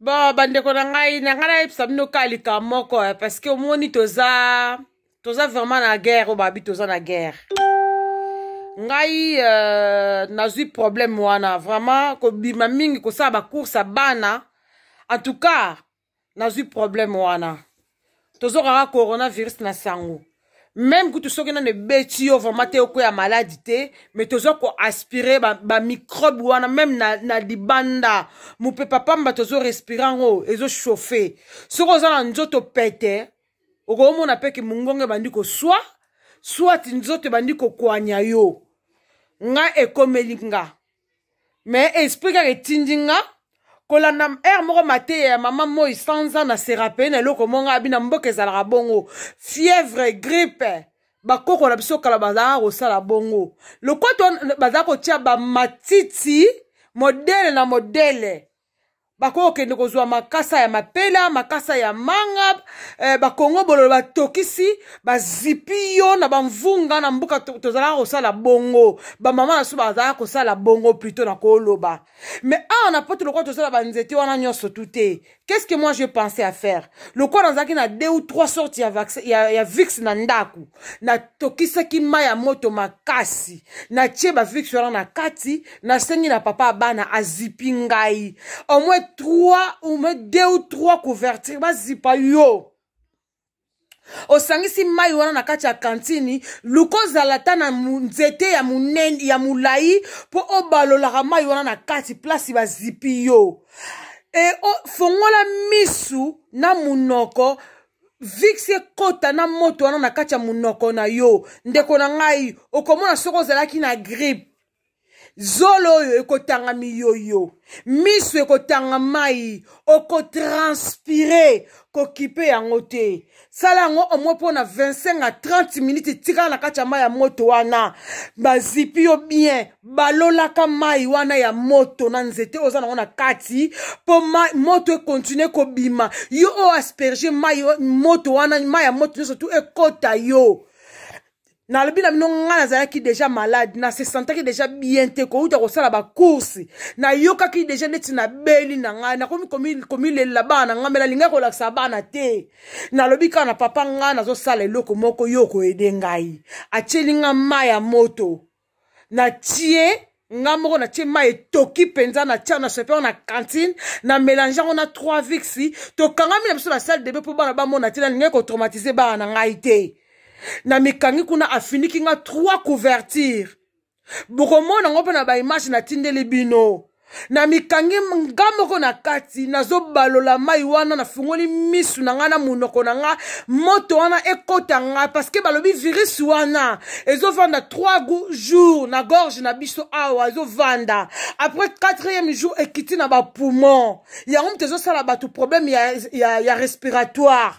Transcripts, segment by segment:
bo bandeko na ngai na ngai nayebisa bino ka likambo moko eh, parceke omoni toza toza vraiment na guerre oyo babi toza na guerre ngai euh, nazwi problème wana vraiment kobima mingi kosala bacourse ya bana en tout cas nazwi problème wana tozokaka coronavirus na sango même kutu soki nano ebeti yo vraiment te okoya maladi te mais toza koaspire bamicrobe ba wana même na, na libanda mopepa pamba tozorespire yango ezochauffe soki oza na nzoto pete okomona peke mongongo ebandi koswa swati nzoto ebandi kokwanya yo nga ekomeli nga me esprit kaka etindi nga kolanda ere moko mateya ya mama moi sanza na serape na eloko mongo abi na mboka ezalaka bongo fievre grippe bakoko na biso kala bazalaka kosala bongo lokwato bazalaka kotia bamatiti modele na modele bakokende kozwa makasa ya mapela makasa ya manga eh, bakongo bololo batokisi bazipi yo na bamvunga na mbuka tozalaka kosala bongo bamama na biso bazalaka kosala bongo plutôt na koloba me awa na pote lokola tozala banzete wana nyonso tu te Qu'est-ce que moi je pensais à faire? Le quoi dans zaki na deux ou trois sortes ya vaccin ya ya vix na ndaku. Na tokisa ki maya moto makasi. Na cheba vix wana na kati, na sengi na papa bana azipi ngai. Au moins trois ou moins deux ou trois couvertures ba zipa yo. osangisi mai wana na kati ya kantini luka ozala ta na nzete ya munene ya molai mpo obalolaka mai wana na kati plasi bazipi yo e fongola misu na munoko vixi ekɔta na moto wana na kati ya munoko na yo ndeko na ngai okomona soki ozalaki na gripe zolo oyo ekotangami yo yo miso ekotanga mai okotranspire kokipe yango te sala yango omoi mpona 25 a 30 miniti tikala na kati ya mai ya moto wana bazipi yo bien balolaka mai wana ya moto na nzete oyo oza nango na kati mpo moto ekontinue kobima yo oyo asperge mai moto wana mai ya moto nyonso tu ekota yo nalobi na bino ngai nazalaki deja malade nasesantaki deja bien te kouta kosala bakursi nayokaki deja neti nabeli na ngai nakomi komilelela bana na ngai mela lingaki kolakisa bana te nalobi kaka na papa ngai nazosala eloko moko yo koyede ngai atieli ngai mai ya moto natie nga moko natie mai etoki mpenza na tiao na chapin na cantine na mélange yango na trois vixi tokangami na biso na sale debe mpo bana bamona te nalingaki kotraumatize bana na ngai te na mikangi kuna afiniki nga trois couvertire bokomona yango mpe na baimage natindeli bino na mikangi nga moko na kati nazobalola mai wana nafungoli misu na ngai na monoko na ngai moto wana ekɔta ngai parceke balobi virisi wana ezovanda 3 jour na gorge na biso awa ezovanda après 4e jour ekiti na bapoumon yango moto ezosala bato probleme ya, ya, ya respiratoire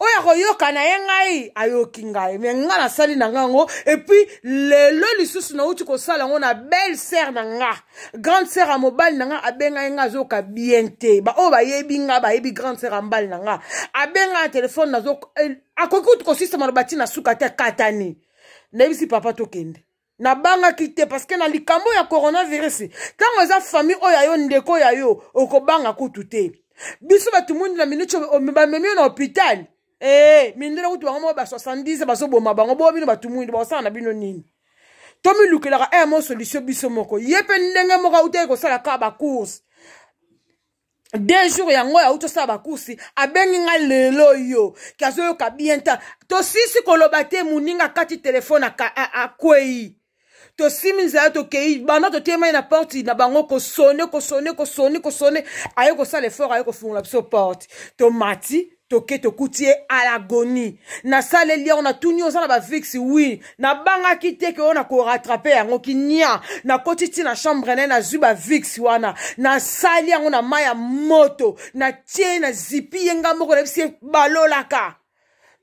oyo akoyoka na ye ngai ayoki ngai me nga nasali na nga yango epuis lelo lisusu nauti kosala yango na belle sere na nga grande sere ya mobali na nga abenga ye nga azoyoka bien te baoyo bayebi nga bayebi grande sere ya mobali na nga abenga ya telefone nazo eh, akoki uti kosisama loba ntina suka te akatani nayebisi papa tokende nabangaki te parceke na likambo ya coronavirus ntango eza fami oyo ya yo ndeko ya yo okobanga kutu te biso bato mwindu na miniti bamemi yo na hôpital ee eh, mindele kutu bango moko ba 70 bazoboma bango bo bino bato mwindu bakosala na bino nini tomilukelaka aya eh, mo solution biso moko ye mpe ndenge moko autaki kosala kaka bacourse deux jours yango auti osala bakursi abengi nga lelo yo ke azoyoka bien ta tosisi koloba te moninga akati telefone akwei tosimi nzela tokei banda totiemai na porte na bango kosone kosone kosone kosone aye kosala effort aye kofungola biso porte tomati toke tokuti ye alagoni nasaleli yango natuni oza na bafixe wi nabangaki te ke oyo nakorattrape yango kinia nakoti ti na chambre naye nazwi bafixe wana nasali yango na mai ya moto natie ye na zipi ye nga moko nayebisi ye balolaka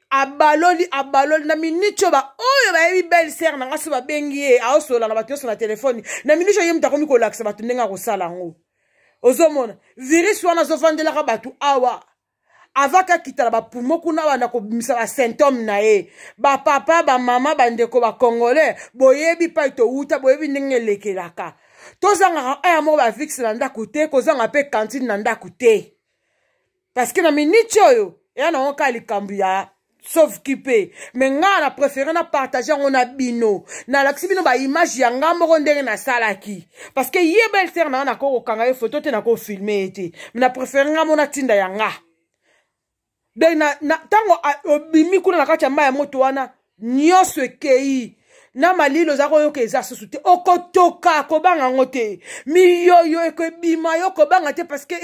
abaloli abaloli na miniti oyo baoyo bayebi belle sere na nga so babengi ye aosola na bato nyonso na telefoni na miniti oyo ye mutu akomi kolakisa bato ndenge akosala yango ozomona virisi wana azofandelaka bato awa avant kakitala bapumo kuna banda kobimisa basymptome na ye eh. bapapa bamama bandeko bacongolais boyebi pai towuta boyebi ndenge elekelaka tozangaka aya moko bafixe na ndako te kozanga mpe kantine na ndako te parceke na miniti oyo eya nango kaka likambo ya sauveki mpe me ngai na préféré na partage yango na bino nalakisi bino baimage ya ngai moko ndenge nasalaki parceke ye beltere na nga nakokokanga ye foto te nakofilme ye te me na préféré ngai mo natinda ya ngai donc na, na, ntango obimi kuna na kati ya mai ya moto wana nyonso ekei na malili oza koyoka eza susu te okotoka kobanga yango te miyoyo ekobima yo kobanga te parceke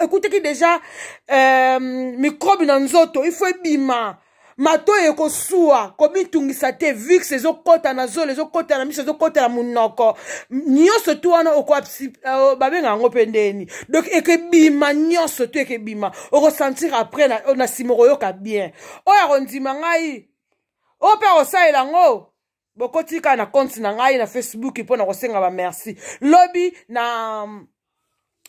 ekutaki deja euh, mikrobe na nzoto ifo ebima matoyi ekosuwa komitungisa te vix ezokɔta na zolo ezokɔta na miso ezokɔta na munoko nyonso tu wana euh, babenga yango mpe ndeni donc ekebima nyonso tu ekebima okosentir après na nsima okoyoka bien oyo akondima ngai oyo mpe akosalela yango bokotika na compte na ngai na facebook mpo na kosenga bamerci lobi na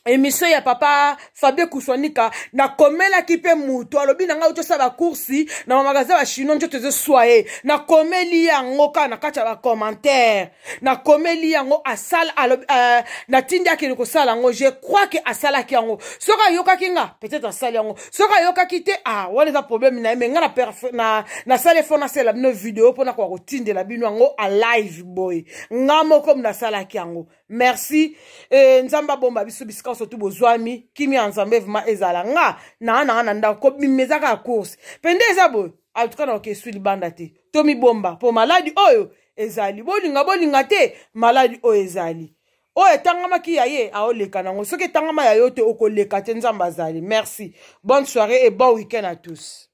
émission ya papa fabie kusanika nakomelaki mpe moto alobi na ngai otiosa bakursi na bamagasin bachino nzo tozoswa ye nakomeli yango kaka na kati ya bacommentaire nakomeli yango asala alobi uh, natindi akende kosala yango je crois ke asalaki yango soki ayokaki nga peut-être asali yango soki ayokaki te ah wana eza problème na ye me nga nasali fo nasala bino video mpo na koka kotindela bino yango alive boy nga moko mi nasalaki yango merci e, eh, nzambe abomba biso bisika nyonso tu bozwami kimia ya nzambe vraimen ezala nga naa nanga na ndako kobima eza kaka course mpe nde eza boye atuka ah, na okeswi libanda te tomibomba mpo maladi oyo ezali bolinga bolinga te maladi oyo ezali oyo etangamaki ya ye aoleka nango soki etangama ya yo te okoleka te nzambe azali merci bonne soirée et bon week-end à tous